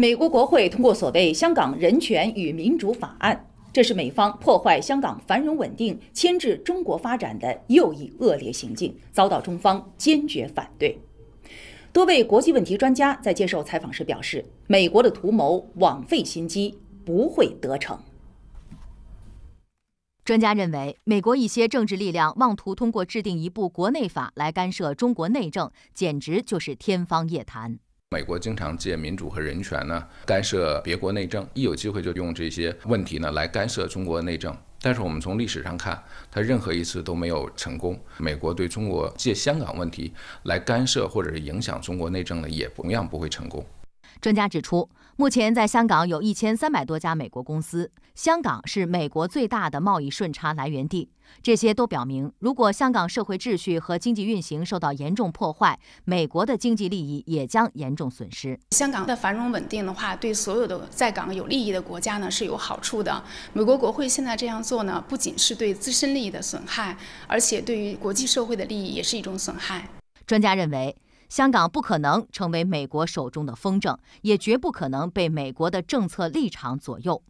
美国国会通过所谓《香港人权与民主法案》，这是美方破坏香港繁荣稳定、牵制中国发展的又一恶劣行径，遭到中方坚决反对。多位国际问题专家在接受采访时表示，美国的图谋枉费心机，不会得逞。专家认为，美国一些政治力量妄图通过制定一部国内法来干涉中国内政，简直就是天方夜谭。美国经常借民主和人权呢干涉别国内政，一有机会就用这些问题呢来干涉中国内政。但是我们从历史上看，他任何一次都没有成功。美国对中国借香港问题来干涉或者是影响中国内政呢，也同样不会成功。专家指出，目前在香港有一千三百多家美国公司，香港是美国最大的贸易顺差来源地。这些都表明，如果香港社会秩序和经济运行受到严重破坏，美国的经济利益也将严重损失。香港的繁荣稳定的话，对所有的在港有利益的国家呢是有好处的。美国国会现在这样做呢，不仅是对自身利益的损害，而且对于国际社会的利益也是一种损害。专家认为。香港不可能成为美国手中的风筝，也绝不可能被美国的政策立场左右。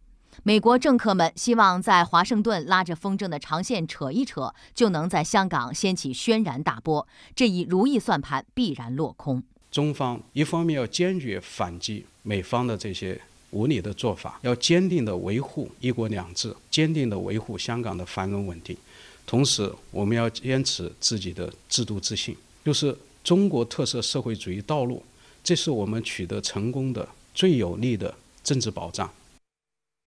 美国政客们希望在华盛顿拉着风筝的长线扯一扯，就能在香港掀起轩然大波，这一如意算盘必然落空。中方一方面要坚决反击美方的这些无理的做法，要坚定的维护“一国两制”，坚定的维护香港的繁荣稳定。同时，我们要坚持自己的制度自信，就是。中国特色社会主义道路，这是我们取得成功的最有力的政治保障。